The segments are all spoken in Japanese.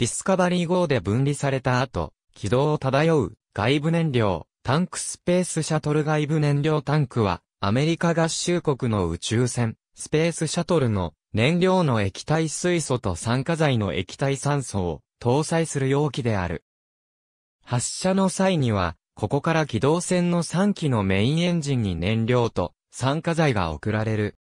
ディスカバリー号で分離された後、軌道を漂う外部燃料、タンクスペースシャトル外部燃料タンクは、アメリカ合衆国の宇宙船、スペースシャトルの燃料の液体水素と酸化剤の液体酸素を搭載する容器である。発射の際には、ここから機動船の3機のメインエンジンに燃料と酸化剤が送られる。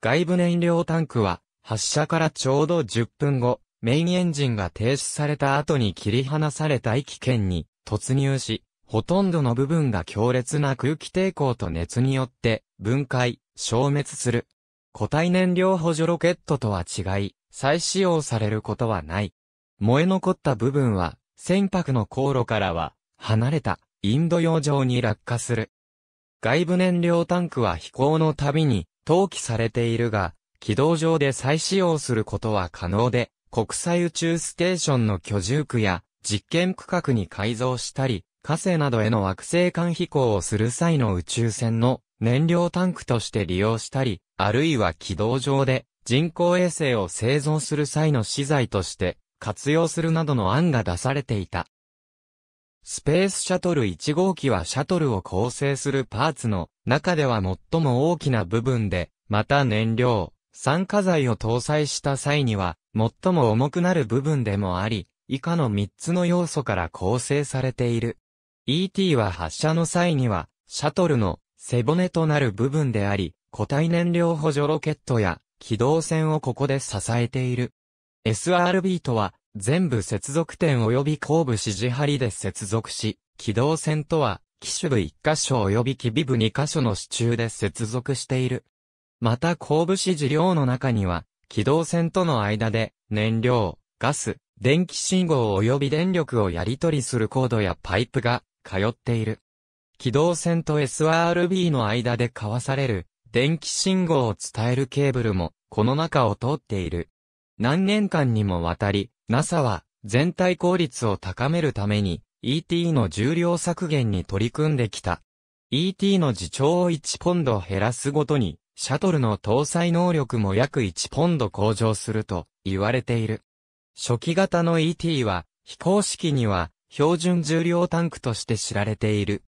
外部燃料タンクは、発射からちょうど10分後、メインエンジンが停止された後に切り離された域圏に突入し、ほとんどの部分が強烈な空気抵抗と熱によって分解、消滅する。固体燃料補助ロケットとは違い、再使用されることはない。燃え残った部分は、船舶の航路からは、離れた、インド洋上に落下する。外部燃料タンクは飛行のたびに、投棄されているが、軌道上で再使用することは可能で、国際宇宙ステーションの居住区や実験区画に改造したり、火星などへの惑星間飛行をする際の宇宙船の燃料タンクとして利用したり、あるいは軌道上で人工衛星を製造する際の資材として活用するなどの案が出されていた。スペースシャトル1号機はシャトルを構成するパーツの中では最も大きな部分で、また燃料、酸化剤を搭載した際には、最も重くなる部分でもあり、以下の3つの要素から構成されている。ET は発射の際には、シャトルの背骨となる部分であり、固体燃料補助ロケットや機動船をここで支えている。SRB とは、全部接続点及び後部支持張りで接続し、機動船とは、機種部1箇所及び機尾部2箇所の支柱で接続している。また後部支事量の中には、機動船との間で、燃料、ガス、電気信号及び電力をやり取りするコードやパイプが、通っている。機動船と SRB の間で交わされる、電気信号を伝えるケーブルも、この中を通っている。何年間にもわたり、NASA は、全体効率を高めるために、ET の重量削減に取り組んできた。ET の自重を1ポンド減らすごとに、シャトルの搭載能力も約1ポンド向上すると言われている。初期型の ET は非公式には標準重量タンクとして知られている。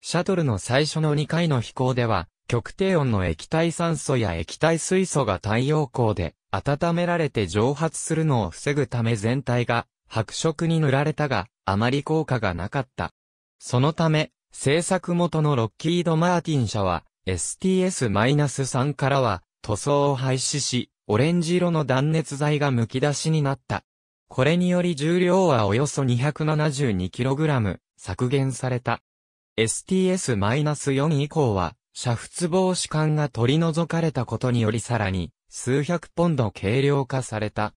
シャトルの最初の2回の飛行では極低温の液体酸素や液体水素が太陽光で温められて蒸発するのを防ぐため全体が白色に塗られたがあまり効果がなかった。そのため、製作元のロッキード・マーティン社は STS-3 からは塗装を廃止し、オレンジ色の断熱材が剥き出しになった。これにより重量はおよそ 272kg 削減された。STS-4 以降は、煮沸防止管が取り除かれたことによりさらに、数百ポンド軽量化された。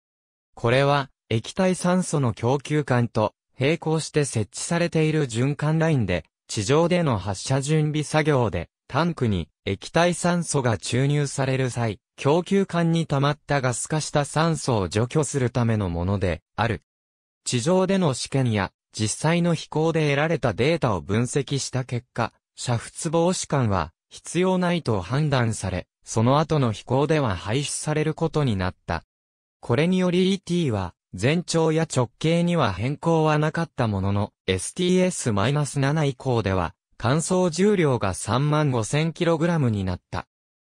これは、液体酸素の供給管と、並行して設置されている循環ラインで、地上での発射準備作業でタンクに液体酸素が注入される際、供給管に溜まったガス化した酸素を除去するためのものである。地上での試験や実際の飛行で得られたデータを分析した結果、煮沸防止管は必要ないと判断され、その後の飛行では廃止されることになった。これにより ET は全長や直径には変更はなかったものの STS-7 以降では乾燥重量が3万 5000kg になった。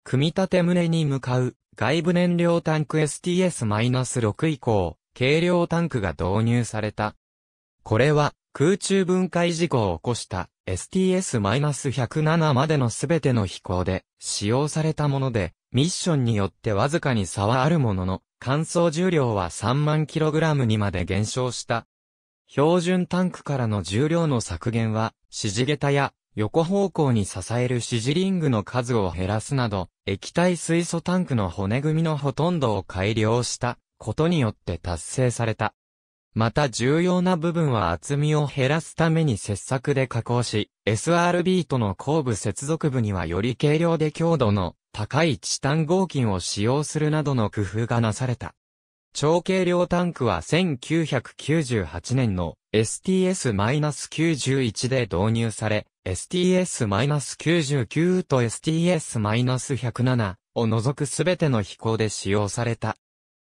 組み立て棟に向かう外部燃料タンク STS-6 以降、軽量タンクが導入された。これは空中分解事故を起こした STS-107 までのすべての飛行で使用されたもので、ミッションによってわずかに差はあるものの、乾燥重量は3万 kg にまで減少した。標準タンクからの重量の削減は、支持下駄や横方向に支える支持リングの数を減らすなど、液体水素タンクの骨組みのほとんどを改良したことによって達成された。また重要な部分は厚みを減らすために切削で加工し、SRB との後部接続部にはより軽量で強度の高いチタン合金を使用するなどの工夫がなされた。超軽量タンクは1998年の STS-91 で導入され、STS-99 と STS-107 を除くすべての飛行で使用された。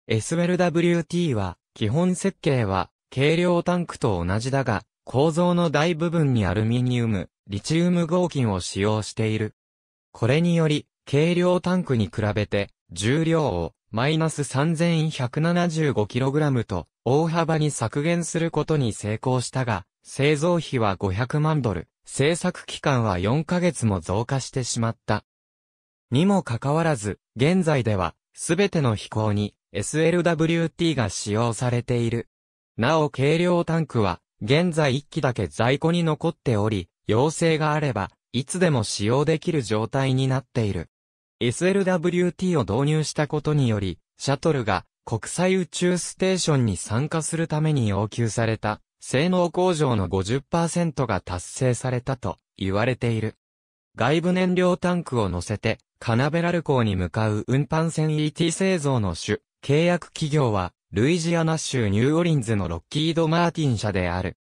SLWT は、基本設計は、軽量タンクと同じだが、構造の大部分にアルミニウム、リチウム合金を使用している。これにより、軽量タンクに比べて、重量をマイナス 3175kg と大幅に削減することに成功したが、製造費は500万ドル、製作期間は4ヶ月も増加してしまった。にもかかわらず、現在では、すべての飛行に SLWT が使用されている。なお軽量タンクは、現在1機だけ在庫に残っており、要請があれば、いつでも使用できる状態になっている。SLWT を導入したことにより、シャトルが国際宇宙ステーションに参加するために要求された性能向上の50%が達成されたと言われている。外部燃料タンクを乗せてカナベラル港に向かう運搬船 ET 製造の主契約企業はルイジアナ州ニューオリンズのロッキード・マーティン社である。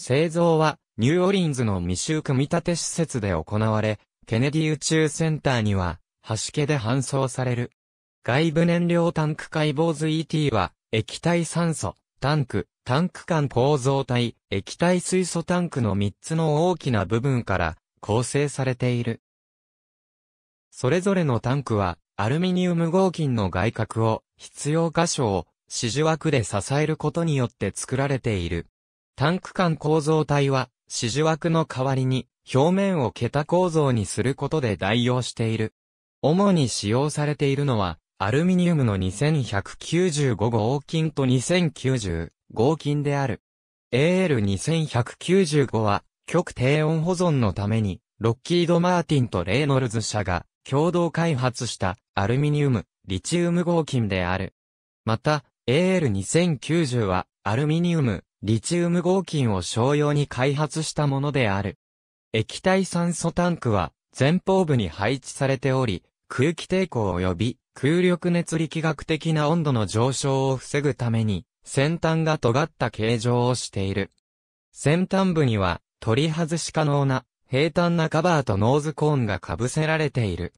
製造はニューオリンズの未就組み立て施設で行われ、ケネディ宇宙センターには端気で搬送される。外部燃料タンク解剖図 ET は、液体酸素、タンク、タンク間構造体、液体水素タンクの3つの大きな部分から構成されている。それぞれのタンクは、アルミニウム合金の外角を、必要箇所を、支持枠で支えることによって作られている。タンク間構造体は、支持枠の代わりに、表面を桁構造にすることで代用している。主に使用されているのは、アルミニウムの2195合金と2090合金である。AL2195 は、極低温保存のために、ロッキード・マーティンとレイノルズ社が共同開発したアルミニウム、リチウム合金である。また、AL2090 はアルミニウム、リチウム合金を商用に開発したものである。液体酸素タンクは前方部に配置されており、空気抵抗及び空力熱力学的な温度の上昇を防ぐために、先端が尖った形状をしている。先端部には、取り外し可能な平坦なカバーとノーズコーンが被せられている。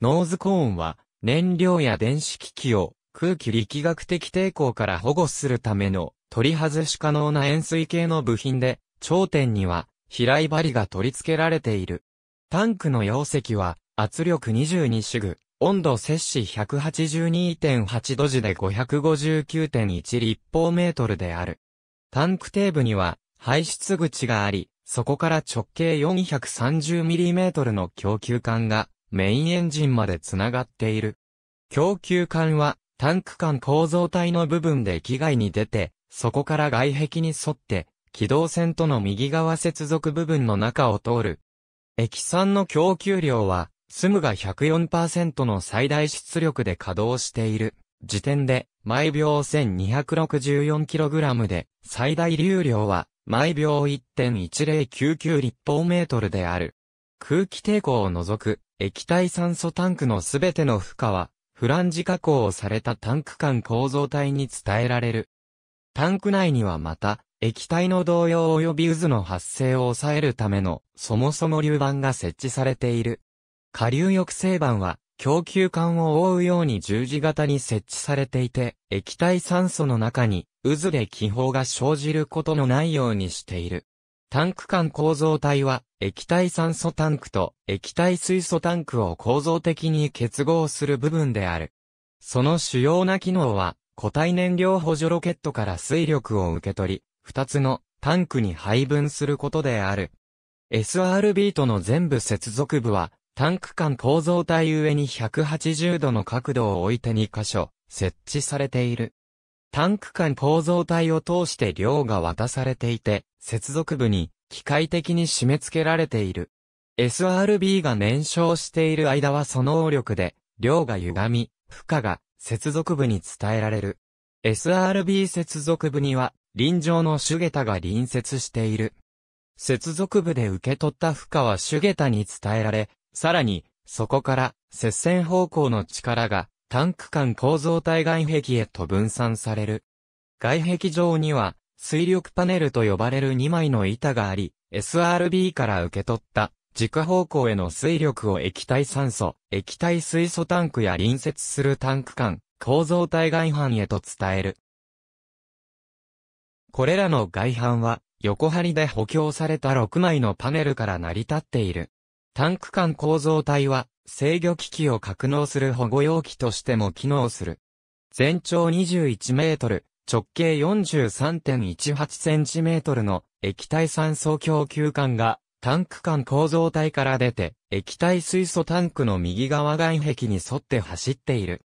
ノーズコーンは、燃料や電子機器を空気力学的抵抗から保護するための取り外し可能な円錐形の部品で、頂点には平い針が取り付けられている。タンクの容積は圧力22種具、温度摂氏182.8度時で559.1立方メートルである。タンク底部には排出口があり、そこから直径 430mm の供給管がメインエンジンまでつながっている。供給管はタンク管構造体の部分で機外に出て、そこから外壁に沿って機動線との右側接続部分の中を通る。液酸の供給量はスムが104%の最大出力で稼働している時点で、毎秒 1264kg で、最大流量は、毎秒1.1099立方メートルである。空気抵抗を除く、液体酸素タンクのすべての負荷は、フランジ加工をされたタンク間構造体に伝えられる。タンク内にはまた、液体の動揺及び渦の発生を抑えるための、そもそも流板が設置されている。下流抑制板は、供給管を覆うように十字型に設置されていて、液体酸素の中に渦で気泡が生じることのないようにしている。タンク間構造体は、液体酸素タンクと液体水素タンクを構造的に結合する部分である。その主要な機能は、固体燃料補助ロケットから水力を受け取り、二つのタンクに配分することである。SRB との全部接続部は、タンク間構造体上に180度の角度を置いて2箇所設置されている。タンク間構造体を通して量が渡されていて、接続部に機械的に締め付けられている。SRB が燃焼している間はその応力で、量が歪み、負荷が接続部に伝えられる。SRB 接続部には、臨場の主桁が隣接している。接続部で受け取った負荷は主桁に伝えられ、さらに、そこから、接線方向の力が、タンク間構造体外壁へと分散される。外壁上には、水力パネルと呼ばれる2枚の板があり、SRB から受け取った、軸方向への水力を液体酸素、液体水素タンクや隣接するタンク間、構造体外板へと伝える。これらの外板は、横張りで補強された6枚のパネルから成り立っている。タンク間構造体は制御機器を格納する保護容器としても機能する。全長21メートル、直径43.18センチメートルの液体酸素供給管がタンク間構造体から出て液体水素タンクの右側外壁に沿って走っている。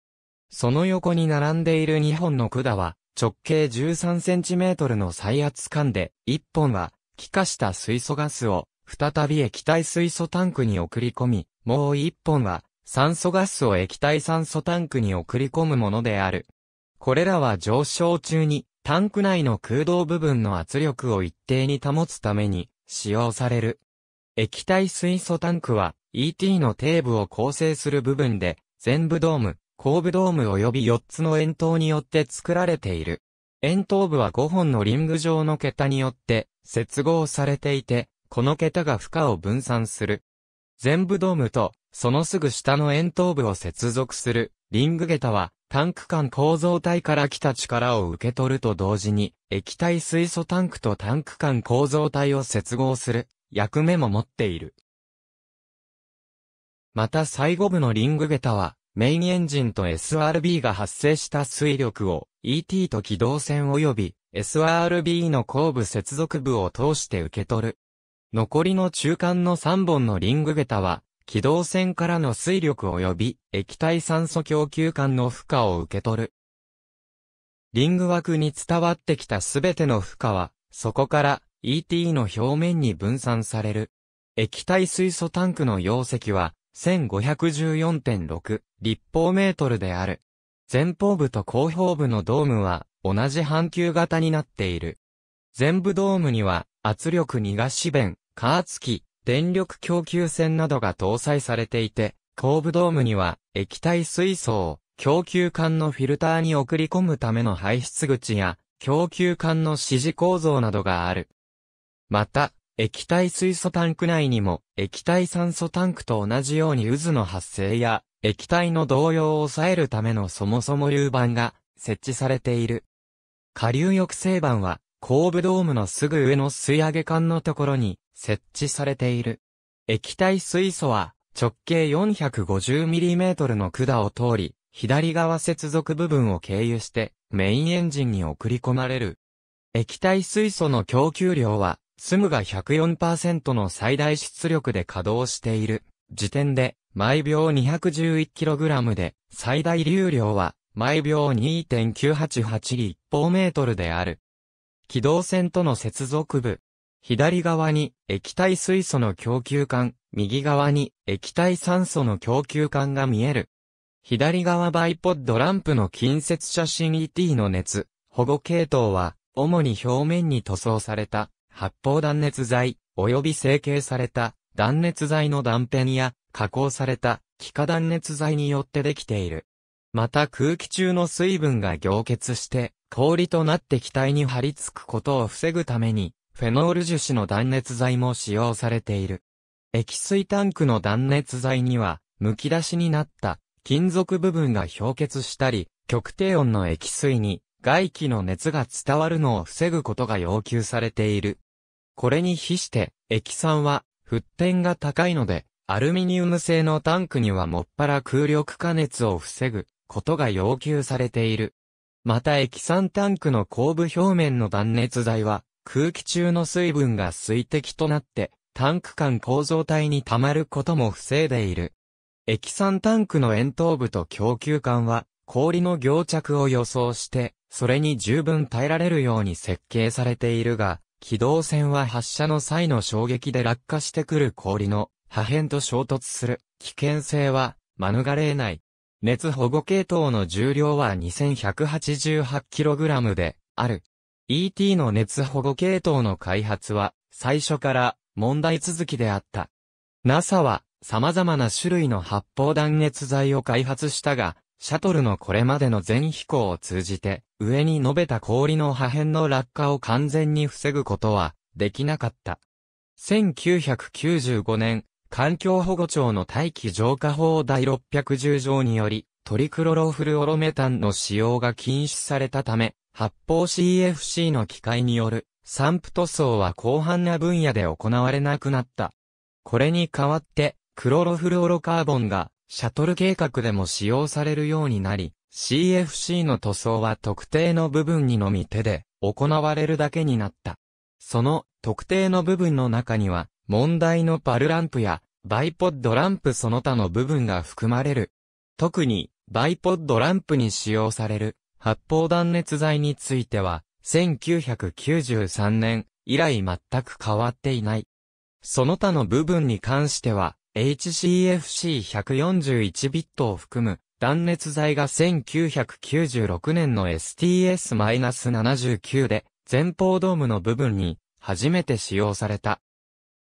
その横に並んでいる2本の管は直径13センチメートルの最圧管で1本は気化した水素ガスを再び液体水素タンクに送り込み、もう一本は、酸素ガスを液体酸素タンクに送り込むものである。これらは上昇中に、タンク内の空洞部分の圧力を一定に保つために、使用される。液体水素タンクは、ET の底部を構成する部分で、全部ドーム、後部ドーム及び4つの円筒によって作られている。円筒部は5本のリング状の桁によって接合されていて、この桁が負荷を分散する。全部ドームと、そのすぐ下の円頭部を接続する、リング桁は、タンク間構造体から来た力を受け取ると同時に、液体水素タンクとタンク間構造体を接合する、役目も持っている。また最後部のリング桁は、メインエンジンと SRB が発生した水力を ET と軌道線及び SRB の後部接続部を通して受け取る。残りの中間の3本のリング桁は、軌道線からの水力及び液体酸素供給管の負荷を受け取る。リング枠に伝わってきたすべての負荷は、そこから ET の表面に分散される。液体水素タンクの容積は1514.6立方メートルである。前方部と後方部のドームは同じ半球型になっている。全部ドームには、圧力逃がし弁、加圧器、電力供給線などが搭載されていて、後部ドームには、液体水素を、供給管のフィルターに送り込むための排出口や、供給管の支持構造などがある。また、液体水素タンク内にも、液体酸素タンクと同じように渦の発生や、液体の動揺を抑えるためのそもそも流板が設置されている。下流抑制板は、後部ドームのすぐ上の吸い上げ管のところに設置されている。液体水素は直径 450mm の管を通り、左側接続部分を経由してメインエンジンに送り込まれる。液体水素の供給量は、スムが104%の最大出力で稼働している。時点で、毎秒 211kg で、最大流量は、毎秒2.988立方メートルである。機動線との接続部。左側に液体水素の供給管、右側に液体酸素の供給管が見える。左側バイポッドランプの近接写真 ET の熱、保護系統は、主に表面に塗装された発泡断熱材、及び成形された断熱材の断片や加工された気化断熱材によってできている。また空気中の水分が凝結して氷となって気体に張り付くことを防ぐために、フェノール樹脂の断熱材も使用されている。液水タンクの断熱材には、剥き出しになった金属部分が氷結したり、極低温の液水に外気の熱が伝わるのを防ぐことが要求されている。これに比して、液酸は、沸点が高いので、アルミニウム製のタンクにはもっぱら空力加熱を防ぐことが要求されている。また液酸タンクの後部表面の断熱材は、空気中の水分が水滴となって、タンク間構造体に溜まることも防いでいる。液酸タンクの円頭部と供給管は、氷の凝着を予想して、それに十分耐えられるように設計されているが、機動船は発射の際の衝撃で落下してくる氷の破片と衝突する危険性は免れない。熱保護系統の重量は 2188kg である。ET の熱保護系統の開発は最初から問題続きであった。NASA は様々な種類の発泡断熱材を開発したが、シャトルのこれまでの全飛行を通じて、上に述べた氷の破片の落下を完全に防ぐことは、できなかった。1995年、環境保護庁の大気浄化法第610条により、トリクロロフルオロメタンの使用が禁止されたため、発泡 CFC の機械による散布塗装は広範な分野で行われなくなった。これに代わって、クロロフルオロカーボンがシャトル計画でも使用されるようになり、CFC の塗装は特定の部分にのみ手で行われるだけになった。その特定の部分の中には問題のパルランプや、バイポッドランプその他の部分が含まれる。特に、バイポッドランプに使用される、発泡断熱材については、1993年以来全く変わっていない。その他の部分に関しては、HCFC141 ビットを含む断熱材が1996年の STS-79 で前方ドームの部分に初めて使用された。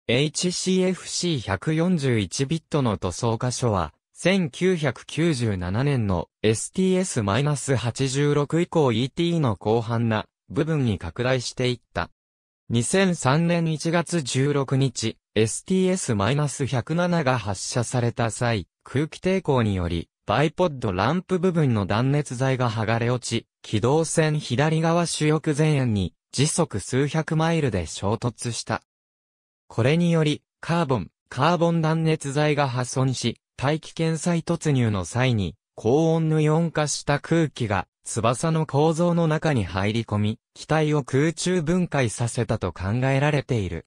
HCFC141 ビットの塗装箇所は、1997年の STS-86 以降 ET の広範な部分に拡大していった。2003年1月16日、STS-107 が発射された際、空気抵抗により、バイポッドランプ部分の断熱材が剥がれ落ち、軌道線左側主翼前縁に時速数百マイルで衝突した。これにより、カーボン、カーボン断熱材が破損し、大気圏再突入の際に、高温の4化した空気が、翼の構造の中に入り込み、機体を空中分解させたと考えられている。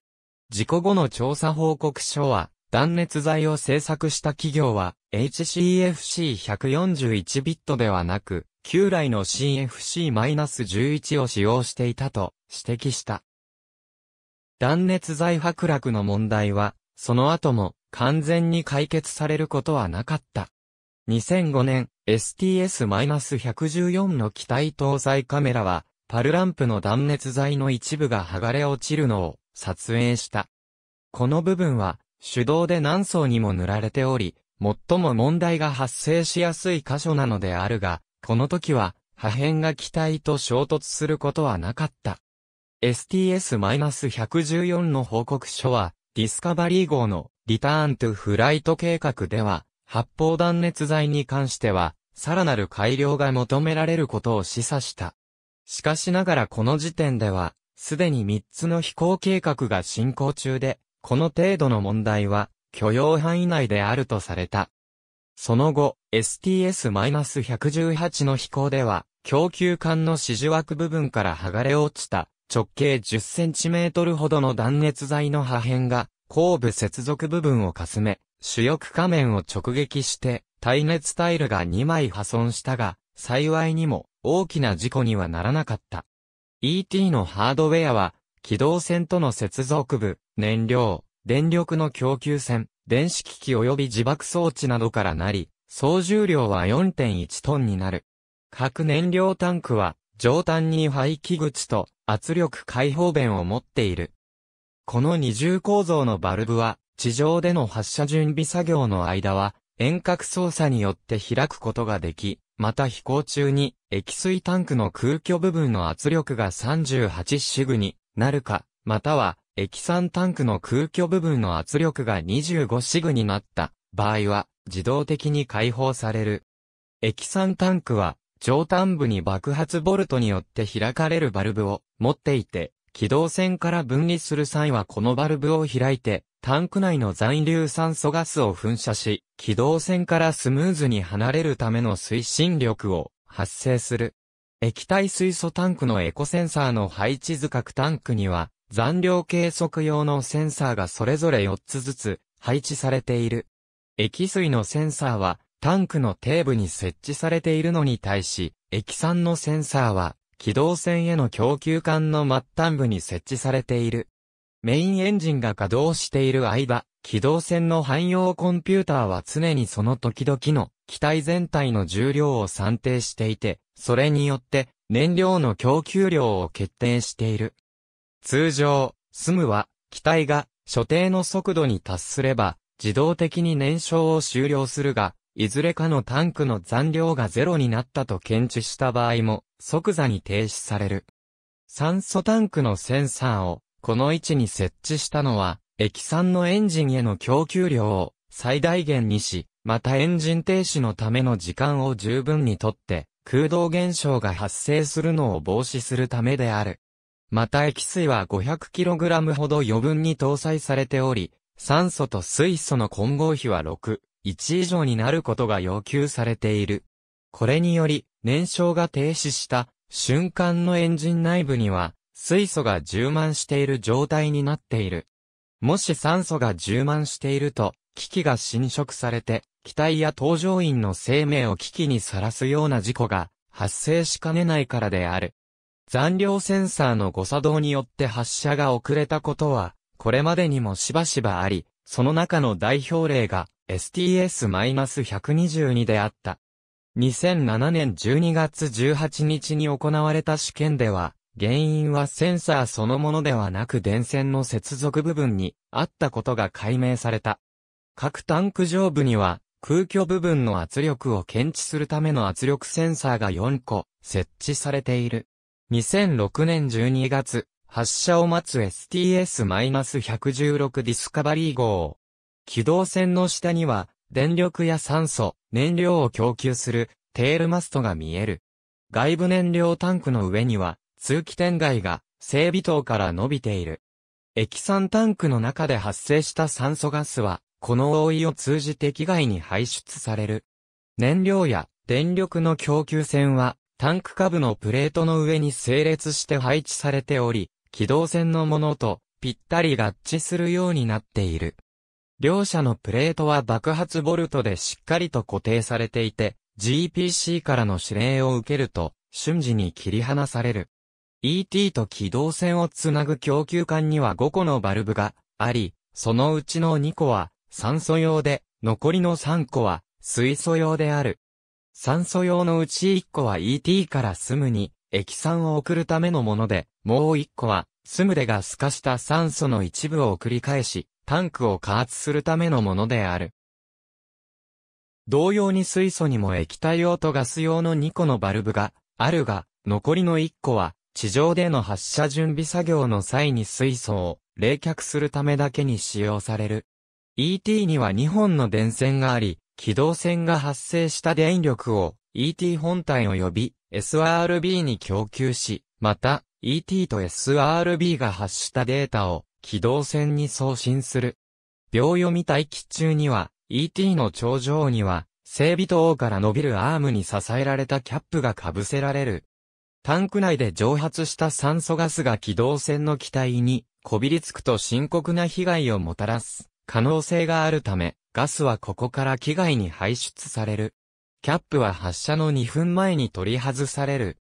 事故後の調査報告書は、断熱材を製作した企業は、HCFC141 ビットではなく、旧来の CFC-11 を使用していたと指摘した。断熱材剥落の問題は、その後も完全に解決されることはなかった。2005年、STS-114 の機体搭載カメラは、パルランプの断熱材の一部が剥がれ落ちるのを撮影した。この部分は手動で何層にも塗られており、最も問題が発生しやすい箇所なのであるが、この時は破片が機体と衝突することはなかった。STS-114 の報告書は、ディスカバリー号のリターントゥフライト計画では、発泡断熱材に関しては、さらなる改良が求められることを示唆した。しかしながらこの時点では、すでに3つの飛行計画が進行中で、この程度の問題は許容範囲内であるとされた。その後、STS-118 の飛行では、供給管の指示枠部分から剥がれ落ちた直径10センチメートルほどの断熱材の破片が、後部接続部分をかすめ、主翼仮面を直撃して、耐熱タイルが2枚破損したが、幸いにも大きな事故にはならなかった。ET のハードウェアは、機動線との接続部、燃料、電力の供給線、電子機器及び自爆装置などからなり、総重量は4.1トンになる。各燃料タンクは上端に排気口と圧力解放弁を持っている。この二重構造のバルブは、地上での発射準備作業の間は、遠隔操作によって開くことができ、また飛行中に、液水タンクの空虚部分の圧力が38シグになるか、または、液酸タンクの空虚部分の圧力が25シグになった場合は、自動的に解放される。液酸タンクは、上端部に爆発ボルトによって開かれるバルブを持っていて、軌道線から分離する際はこのバルブを開いて、タンク内の残留酸素ガスを噴射し、軌道線からスムーズに離れるための推進力を発生する。液体水素タンクのエコセンサーの配置図各タンクには、残量計測用のセンサーがそれぞれ4つずつ配置されている。液水のセンサーは、タンクの底部に設置されているのに対し、液酸のセンサーは、機動船への供給管の末端部に設置されている。メインエンジンが稼働している間、機動船の汎用コンピューターは常にその時々の機体全体の重量を算定していて、それによって燃料の供給量を決定している。通常、スムは機体が所定の速度に達すれば自動的に燃焼を終了するが、いずれかのタンクの残量がゼロになったと検知した場合も、即座に停止される。酸素タンクのセンサーを、この位置に設置したのは、液酸のエンジンへの供給量を最大限にし、またエンジン停止のための時間を十分にとって、空洞現象が発生するのを防止するためである。また液水は 500kg ほど余分に搭載されており、酸素と水素の混合比は6、1以上になることが要求されている。これにより、燃焼が停止した瞬間のエンジン内部には、水素が充満している状態になっている。もし酸素が充満していると、機器が侵食されて、機体や搭乗員の生命を危機にさらすような事故が発生しかねないからである。残量センサーの誤作動によって発射が遅れたことは、これまでにもしばしばあり、その中の代表例が STS-122 であった。2007年12月18日に行われた試験では、原因はセンサーそのものではなく電線の接続部分にあったことが解明された。各タンク上部には空虚部分の圧力を検知するための圧力センサーが4個設置されている。2006年12月、発射を待つ STS-116 ディスカバリー号。機動船の下には、電力や酸素、燃料を供給する、テールマストが見える。外部燃料タンクの上には、通気点外が、整備塔から伸びている。液酸タンクの中で発生した酸素ガスは、この覆いを通じて機外に排出される。燃料や電力の供給線は、タンク下部のプレートの上に整列して配置されており、機動線のものとぴったり合致するようになっている。両者のプレートは爆発ボルトでしっかりと固定されていて、GPC からの指令を受けると、瞬時に切り離される。ET と機動線をつなぐ供給管には5個のバルブがあり、そのうちの2個は酸素用で、残りの3個は水素用である。酸素用のうち1個は ET からすむに液酸を送るためのもので、もう一個は、スムレが透かした酸素の一部を繰り返し、タンクを加圧するためのものである。同様に水素にも液体用とガス用の2個のバルブがあるが、残りの1個は地上での発射準備作業の際に水素を冷却するためだけに使用される。ET には2本の電線があり、軌道線が発生した電力を ET 本体及び SRB に供給し、また ET と SRB が発したデータを機動線に送信する。秒読み待機中には ET の頂上には整備塔から伸びるアームに支えられたキャップが被せられる。タンク内で蒸発した酸素ガスが機動線の機体にこびりつくと深刻な被害をもたらす可能性があるため、ガスはここから機外に排出される。キャップは発射の2分前に取り外される。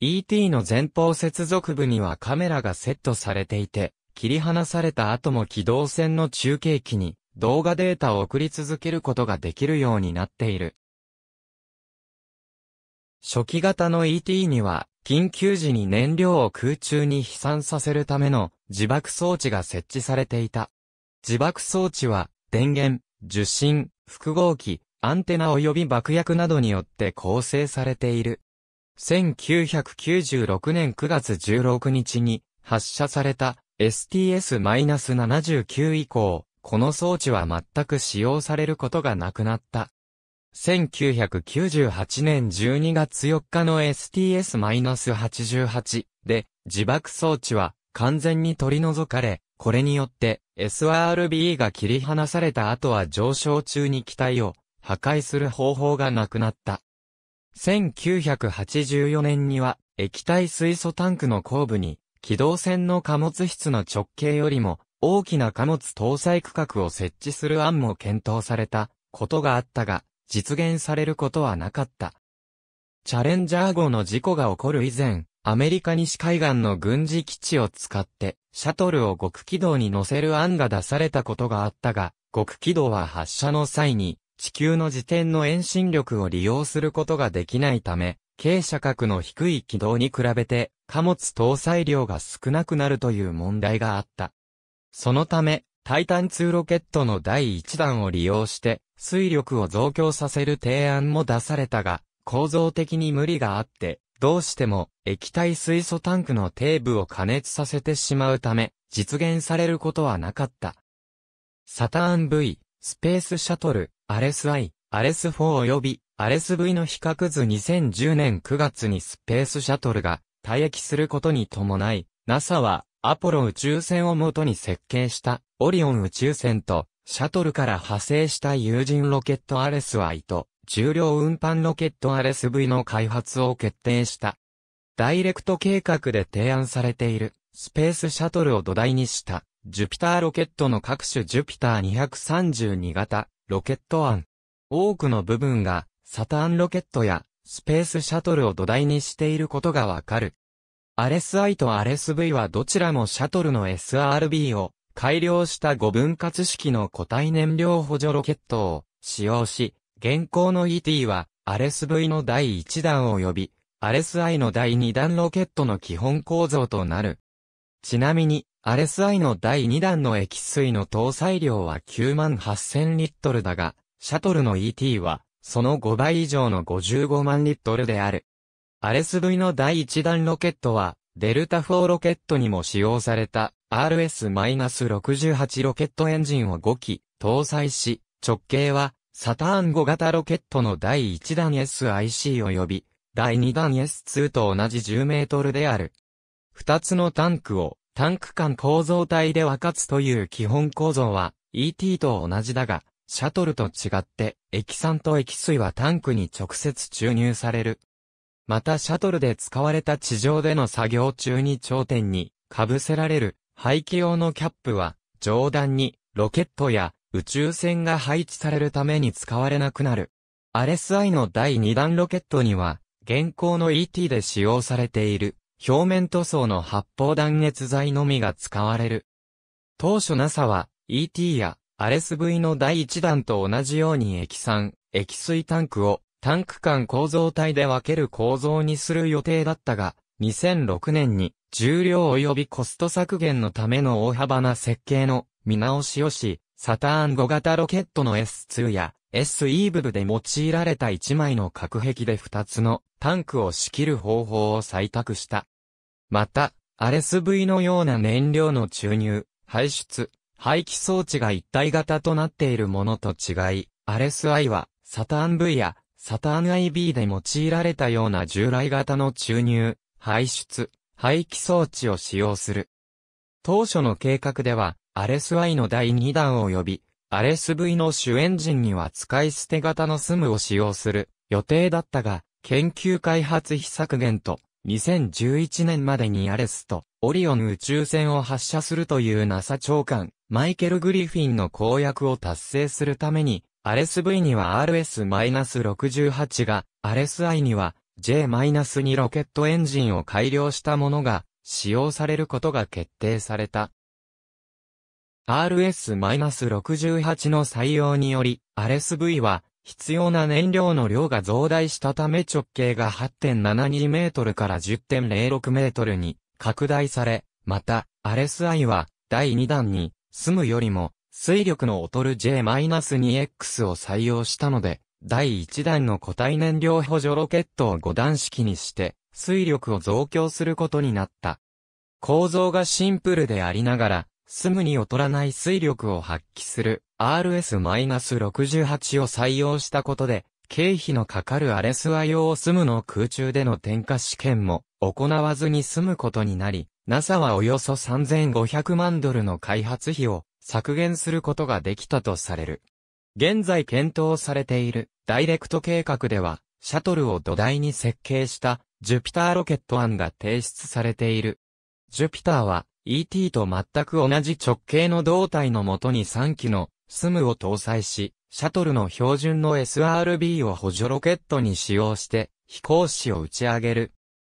ET の前方接続部にはカメラがセットされていて、切り離された後も機動線の中継機に動画データを送り続けることができるようになっている。初期型の ET には、緊急時に燃料を空中に飛散させるための自爆装置が設置されていた。自爆装置は、電源、受信、複合機、アンテナ及び爆薬などによって構成されている。1996年9月16日に発射された STS-79 以降、この装置は全く使用されることがなくなった。1998年12月4日の STS-88 で自爆装置は完全に取り除かれ、これによって SRB が切り離された後は上昇中に機体を破壊する方法がなくなった。1984年には、液体水素タンクの後部に、機動船の貨物室の直径よりも大きな貨物搭載区画を設置する案も検討されたことがあったが、実現されることはなかった。チャレンジャー号の事故が起こる以前、アメリカ西海岸の軍事基地を使って、シャトルを極軌道に乗せる案が出されたことがあったが、極軌道は発射の際に、地球の自転の遠心力を利用することができないため、傾斜角の低い軌道に比べて、貨物搭載量が少なくなるという問題があった。そのため、タイタン2ロケットの第1弾を利用して、水力を増強させる提案も出されたが、構造的に無理があって、どうしても液体水素タンクの底部を加熱させてしまうため、実現されることはなかった。サターン V、スペースシャトル、アレス I、アレス4及びアレス V の比較図2010年9月にスペースシャトルが退役することに伴い、NASA はアポロ宇宙船をもとに設計したオリオン宇宙船とシャトルから派生した有人ロケットアレス I と重量運搬ロケットアレス V の開発を決定した。ダイレクト計画で提案されているスペースシャトルを土台にしたジュピターロケットの各種ジュピター232型ロケット案。多くの部分が、サターンロケットや、スペースシャトルを土台にしていることがわかる。アレス i とアレス v はどちらもシャトルの SRB を改良した5分割式の固体燃料補助ロケットを使用し、現行の ET はアレス v の第1弾及び、アレス i の第2弾ロケットの基本構造となる。ちなみに、アスア i の第2弾の液水の搭載量は9万8000リットルだが、シャトルの ET は、その5倍以上の55万リットルである。アレス v の第1弾ロケットは、デルタ4ロケットにも使用された RS-68 ロケットエンジンを5機搭載し、直径はサターン5型ロケットの第1弾 SIC 及び第2弾 S2 と同じ10メートルである。2つのタンクをタンク間構造体で分かつという基本構造は ET と同じだが、シャトルと違って、液酸と液水はタンクに直接注入される。またシャトルで使われた地上での作業中に頂点に被せられる排気用のキャップは上段にロケットや宇宙船が配置されるために使われなくなる。RSI の第2弾ロケットには現行の ET で使用されている表面塗装の発泡断熱材のみが使われる。当初 NASA は ET や RSV の第1弾と同じように液酸、液水タンクをタンク間構造体で分ける構造にする予定だったが、2006年に重量及びコスト削減のための大幅な設計の見直しをし、サターン5型ロケットの S2 や SE 部で用いられた1枚の隔壁で2つのタンクを仕切る方法を採択した。また、RSV のような燃料の注入、排出、排気装置が一体型となっているものと違い、RSI はサターン V やサターン IB で用いられたような従来型の注入、排出、排気装置を使用する。当初の計画では、RSI の第2弾を呼び、アレス V の主エンジンには使い捨て型のスムを使用する予定だったが、研究開発費削減と、2011年までにアレスとオリオン宇宙船を発射するという NASA 長官、マイケル・グリフィンの公約を達成するために、アレス V には RS-68 が、アレス I には J-2 ロケットエンジンを改良したものが使用されることが決定された。RS-68 の採用により、RSV は、必要な燃料の量が増大したため直径が8.72メートルから10.06メートルに拡大され、また、RSI は第2弾に、住むよりも水力の劣る J-2X を採用したので、第1弾の固体燃料補助ロケットを5段式にして、水力を増強することになった。構造がシンプルでありながら、すぐに劣らない水力を発揮する RS-68 を採用したことで、経費のかかるアレスワ用スムの空中での点火試験も行わずに済むことになり、NASA はおよそ3500万ドルの開発費を削減することができたとされる。現在検討されているダイレクト計画では、シャトルを土台に設計したジュピターロケット案が提出されている。ジュピターは ET と全く同じ直径の胴体のもとに3機の SM を搭載し、シャトルの標準の SRB を補助ロケットに使用して飛行士を打ち上げる。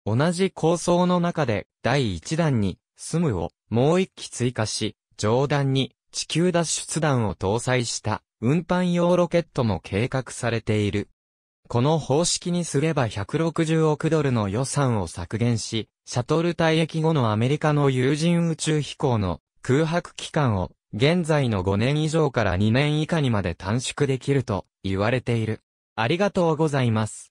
同じ構想の中で第1弾に SM をもう1機追加し、上段に地球脱出弾を搭載した運搬用ロケットも計画されている。この方式にすれば160億ドルの予算を削減し、シャトル退役後のアメリカの有人宇宙飛行の空白期間を現在の5年以上から2年以下にまで短縮できると言われている。ありがとうございます。